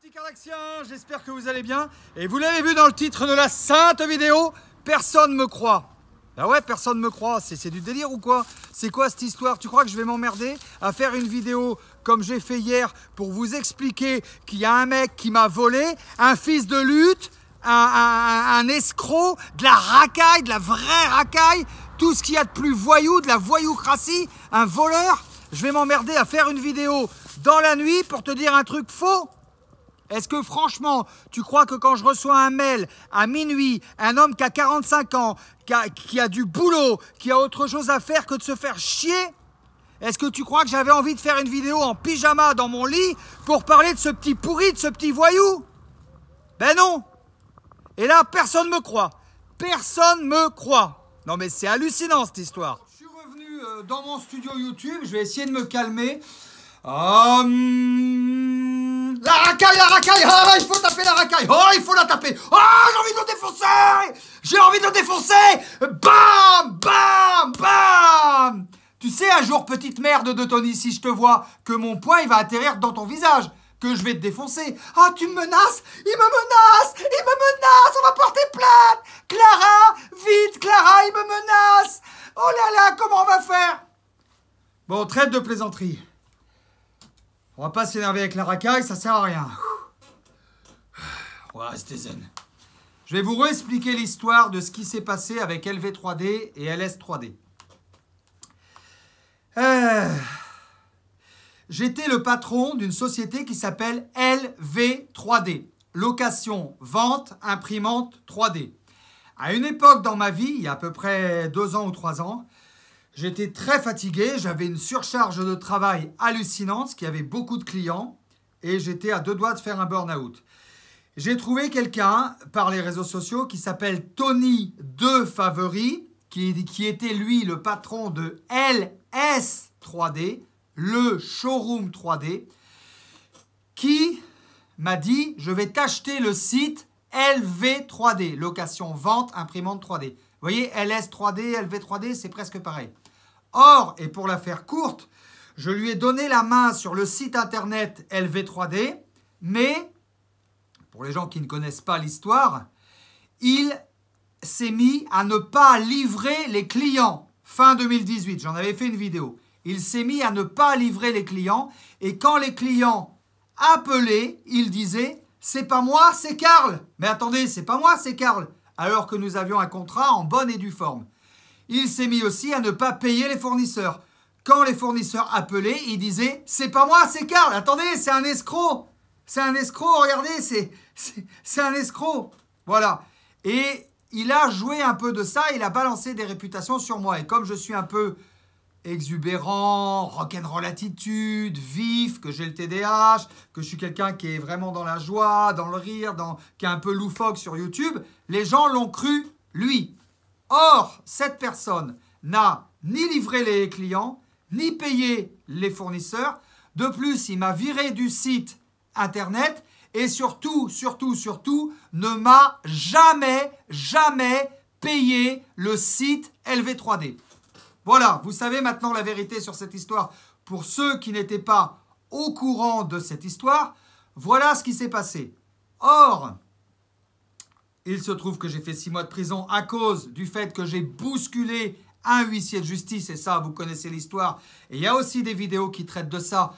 Petit galaxiens, j'espère que vous allez bien. Et vous l'avez vu dans le titre de la sainte vidéo, personne me croit. Bah ouais, personne me croit, c'est du délire ou quoi C'est quoi cette histoire Tu crois que je vais m'emmerder à faire une vidéo comme j'ai fait hier pour vous expliquer qu'il y a un mec qui m'a volé, un fils de lutte, un, un, escroc, de la racaille, de la vraie racaille, tout ce qu'il y a de plus voyou, de la voyoucratie, un voleur je vais m'emmerder à faire une vidéo dans la nuit pour te dire un truc faux est-ce que franchement, tu crois que quand je reçois un mail à minuit, un homme qui a 45 ans, qui a, du boulot, qui a autre chose à faire que de se faire chier, est-ce que tu crois que j'avais envie de faire une vidéo en pyjama dans mon lit pour parler de ce petit pourri, de ce petit voyou Ben non Et là, personne me croit. Personne me croit. Non mais c'est hallucinant cette histoire. Je suis revenu euh, dans mon studio YouTube, je vais essayer de me calmer. Ah, hmm racaille, la racaille, oh, il faut taper la racaille, oh, il faut la taper, oh, j'ai envie de le défoncer, j'ai envie de le défoncer, bam, bam, bam. Tu sais, un jour, petite merde de Tony, si je te vois, que mon poing, il va atterrir dans ton visage, que je vais te défoncer. Ah, tu me menaces Il me menace Il me menace On va porter plainte Clara Vite, Clara, il me menace Oh là là, comment on va faire Bon, traite de plaisanterie. On va pas s'énerver avec la racaille, ça sert à rien. On va zen. Je vais vous réexpliquer l'histoire de ce qui s'est passé avec LV3D et LS3D. Euh. J'étais le patron d'une société qui s'appelle LV3D, location, vente, imprimante 3D. À une époque dans ma vie, il y a à peu près deux ans ou trois ans, J'étais très fatigué, j'avais une surcharge de travail hallucinante, qui avait beaucoup de clients, et j'étais à deux doigts de faire un burn-out. J'ai trouvé quelqu'un par les réseaux sociaux qui s'appelle Tony De Favori, qui, qui était lui le patron de LS3D, le showroom 3D, qui m'a dit je vais t'acheter le site LV3D, location, vente, imprimante 3D. Vous voyez, LS3D, LV3D, c'est presque pareil. Or, et pour la faire courte, je lui ai donné la main sur le site internet LV3D, mais, pour les gens qui ne connaissent pas l'histoire, il s'est mis à ne pas livrer les clients. Fin 2018, j'en avais fait une vidéo. Il s'est mis à ne pas livrer les clients et quand les clients appelaient, il disait c'est pas moi, c'est Karl. Mais attendez, c'est pas moi, c'est Karl. Alors que nous avions un contrat en bonne et due forme il s'est mis aussi à ne pas payer les fournisseurs. Quand les fournisseurs appelaient, il disait C'est pas moi, c'est Karl, attendez, c'est un escroc C'est un escroc, regardez, c'est, un escroc Voilà. Et il a joué un peu de ça, il a balancé des réputations sur moi. Et comme je suis un peu exubérant, rock'n'roll attitude, vif, que j'ai le TDAH, que je suis quelqu'un qui est vraiment dans la joie, dans le rire, dans, qui est un peu loufoque sur YouTube, les gens l'ont cru, lui. Or, cette personne n'a ni livré les clients, ni payé les fournisseurs. De plus, il m'a viré du site Internet et surtout, surtout, surtout, ne m'a jamais, jamais payé le site LV3D. Voilà, vous savez maintenant la vérité sur cette histoire. Pour ceux qui n'étaient pas au courant de cette histoire, voilà ce qui s'est passé. Or, il se trouve que j'ai fait six mois de prison à cause du fait que j'ai bousculé un huissier de justice, et ça, vous connaissez l'histoire. Et il y a aussi des vidéos qui traitent de ça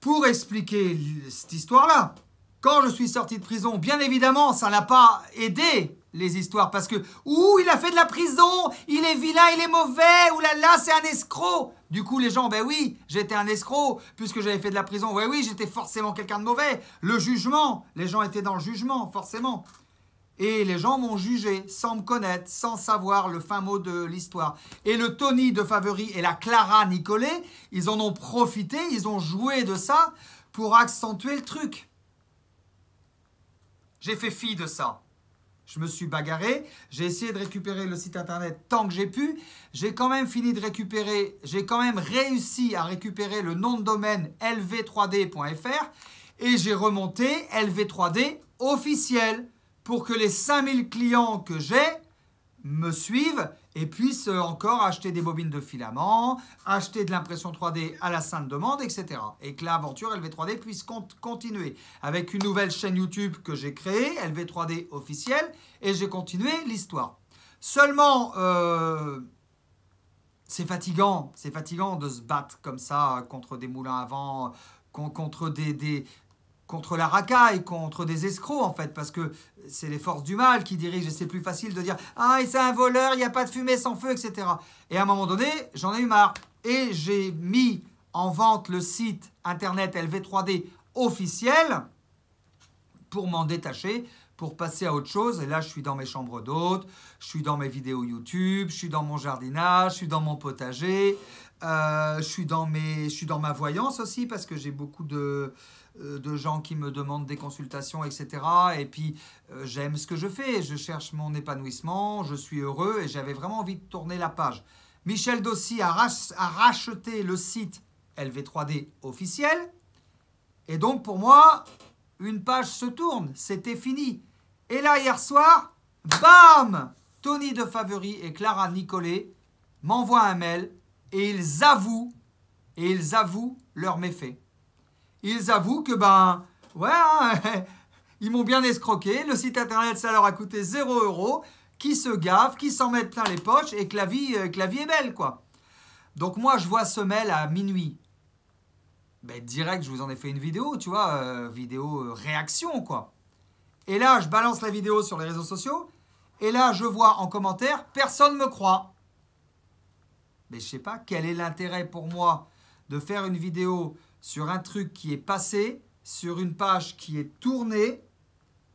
pour expliquer cette histoire-là. Quand je suis sorti de prison, bien évidemment, ça n'a pas aidé les histoires parce que ouh il a fait de la prison, il est vilain, il est mauvais, ou là là c'est un escroc. Du coup les gens ben oui j'étais un escroc puisque j'avais fait de la prison, ouais oui j'étais forcément quelqu'un de mauvais. Le jugement, les gens étaient dans le jugement forcément. Et les gens m'ont jugé sans me connaître, sans savoir le fin mot de l'histoire. Et le Tony de Favori et la Clara Nicolet, ils en ont profité, ils ont joué de ça pour accentuer le truc. J'ai fait fi de ça. Je me suis bagarré, j'ai essayé de récupérer le site internet tant que j'ai pu. J'ai quand même fini de récupérer, j'ai quand même réussi à récupérer le nom de domaine lv3d.fr et j'ai remonté lv3d officiel pour que les 5000 clients que j'ai me suivent et puissent encore acheter des bobines de filament, acheter de l'impression 3D à la sainte demande, etc. Et que l'aventure LV3D puisse continuer avec une nouvelle chaîne YouTube que j'ai créée, LV3D officielle, et j'ai continué l'histoire. Seulement, euh, c'est fatigant, c'est fatigant de se battre comme ça contre des moulins à vent, contre des, des, contre la racaille, contre des escrocs en fait, parce que c'est les forces du mal qui dirigent et c'est plus facile de dire « Ah, c'est un voleur, il n'y a pas de fumée sans feu, etc. » Et à un moment donné, j'en ai eu marre et j'ai mis en vente le site internet LV3D officiel pour m'en détacher, pour passer à autre chose. Et là, je suis dans mes chambres d'hôtes, je suis dans mes vidéos YouTube, je suis dans mon jardinage, je suis dans mon potager, euh, je, suis dans mes, je suis dans ma voyance aussi parce que j'ai beaucoup de, euh, gens qui me demandent des consultations, etc. Et puis, euh, j'aime ce que je fais, je cherche mon épanouissement, je suis heureux et j'avais vraiment envie de tourner la page. Michel Dossi a, racheté le site LV3D officiel. Et donc, pour moi, une page se tourne, c'était fini. Et là, hier soir, bam Tony de Favori et Clara Nicolet m'envoient un mail et ils avouent, et ils avouent leurs méfaits. Ils avouent que, ben, ouais, hein, ils m'ont bien escroqué, le site internet, ça leur a coûté 0 euros, qui se gavent, qui s'en mettent plein les poches, et euh, que la vie, est belle, quoi. Donc moi, je vois ce mail à minuit. Ben, direct, je vous en ai fait une vidéo, tu vois, euh, vidéo euh, réaction, quoi. Et là, je balance la vidéo sur les réseaux sociaux, et là, je vois en commentaire, personne ne me croit. Mais je sais pas, quel est l'intérêt pour moi de faire une vidéo sur un truc qui est passé, sur une page qui est tournée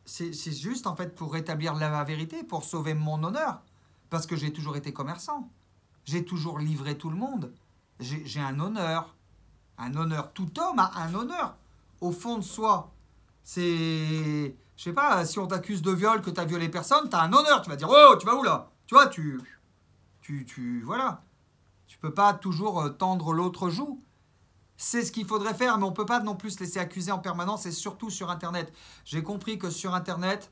C'est juste en fait pour rétablir la vérité, pour sauver mon honneur. Parce que j'ai toujours été commerçant. J'ai toujours livré tout le monde. J'ai un honneur. Un honneur. Tout homme a un honneur au fond de soi. C'est... Je sais pas, si on t'accuse de viol, que tu as violé personne, tu as un honneur. Tu vas dire, oh, tu vas où là Tu vois, tu... Tu... Tu... Voilà. Tu peux pas toujours euh, tendre l'autre joue. C'est ce qu'il faudrait faire, mais on ne peut pas non plus se laisser accuser en permanence, et surtout sur Internet. J'ai compris que sur Internet,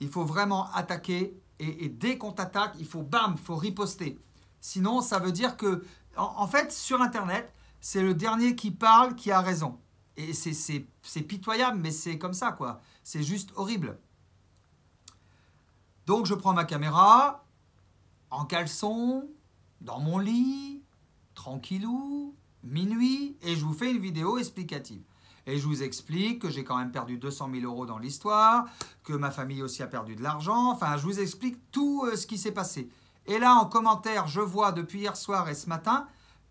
il faut vraiment attaquer, et, dès qu'on t'attaque, il faut bam, faut riposter. Sinon, ça veut dire que, en, en fait, sur Internet, c'est le dernier qui parle qui a raison. Et c'est pitoyable, mais c'est comme ça, quoi. C'est juste horrible. Donc, je prends ma caméra, en caleçon, dans mon lit, tranquillou, minuit, et je vous fais une vidéo explicative. Et je vous explique que j'ai quand même perdu 200 000 euros dans l'histoire, que ma famille aussi a perdu de l'argent. Enfin, je vous explique tout euh, ce qui s'est passé. Et là, en commentaire, je vois depuis hier soir et ce matin,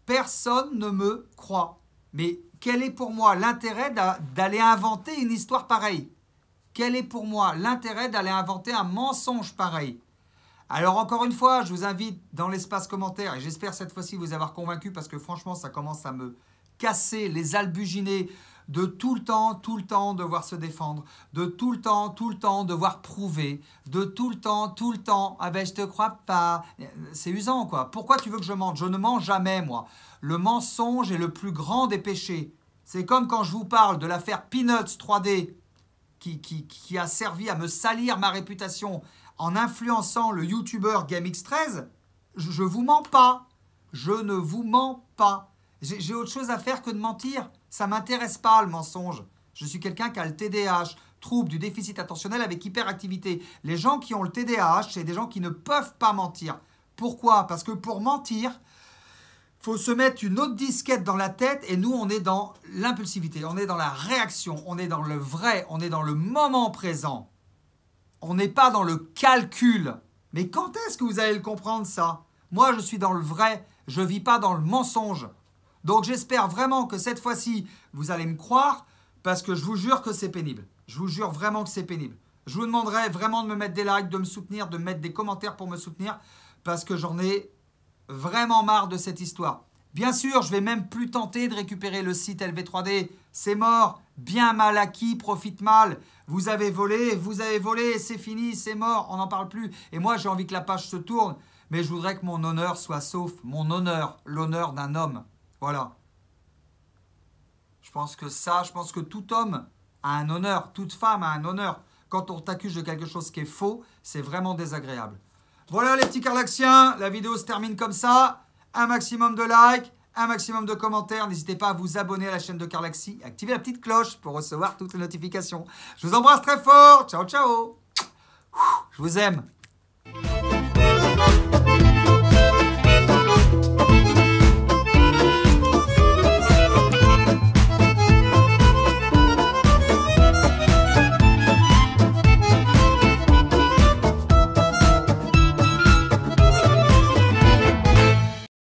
personne ne me croit. Mais quel est pour moi l'intérêt d'aller inventer une histoire pareille Quel est pour moi l'intérêt d'aller inventer un mensonge pareil alors encore une fois, je vous invite dans l'espace commentaire et j'espère cette fois-ci vous avoir convaincu parce que franchement, ça commence à me casser les albuginés de tout le temps, tout le temps devoir se défendre, de tout le temps, tout le temps devoir prouver, de tout le temps, tout le temps, ah ben je te crois pas, c'est usant quoi. Pourquoi tu veux que je mente Je ne mens jamais moi. Le mensonge est le plus grand des péchés. C'est comme quand je vous parle de l'affaire Peanuts 3D qui a servi à me salir ma réputation en influençant le youtubeur GameX13, je, je vous mens pas. Je ne vous mens pas. J'ai autre chose à faire que de mentir. Ça m'intéresse pas le mensonge. Je suis quelqu'un qui a le TDAH, trouble du déficit attentionnel avec hyperactivité. Les gens qui ont le TDAH, c'est des gens qui ne peuvent pas mentir. Pourquoi Parce que pour mentir, faut se mettre une autre disquette dans la tête et nous, on est dans l'impulsivité, on est dans la réaction, on est dans le vrai, on est dans le moment présent. On n'est pas dans le calcul. Mais quand est-ce que vous allez le comprendre ça Moi, je suis dans le vrai, je ne vis pas dans le mensonge. Donc j'espère vraiment que cette fois-ci, vous allez me croire, parce que je vous jure que c'est pénible. Je vous jure vraiment que c'est pénible. Je vous demanderai vraiment de me mettre des likes, de me soutenir, de mettre des commentaires pour me soutenir, parce que j'en ai vraiment marre de cette histoire. Bien sûr, je vais même plus tenter de récupérer le site LV3D. C'est mort bien mal acquis, profite mal. Vous avez volé, vous avez volé, c'est fini, c'est mort, on n'en parle plus. Et moi, j'ai envie que la page se tourne, mais je voudrais que mon honneur soit sauf, mon honneur, l'honneur d'un homme. Voilà. Je pense que ça, je pense que tout homme a un honneur, toute femme a un honneur. Quand on t'accuse de quelque chose qui est faux, c'est vraiment désagréable. Voilà les petits carlaxiens, la vidéo se termine comme ça. Un maximum de likes, un maximum de commentaires. N'hésitez pas à vous abonner à la chaîne de Carlaxi, activer la petite cloche pour recevoir toutes les notifications. Je vous embrasse très fort. Ciao, ciao. Je vous aime.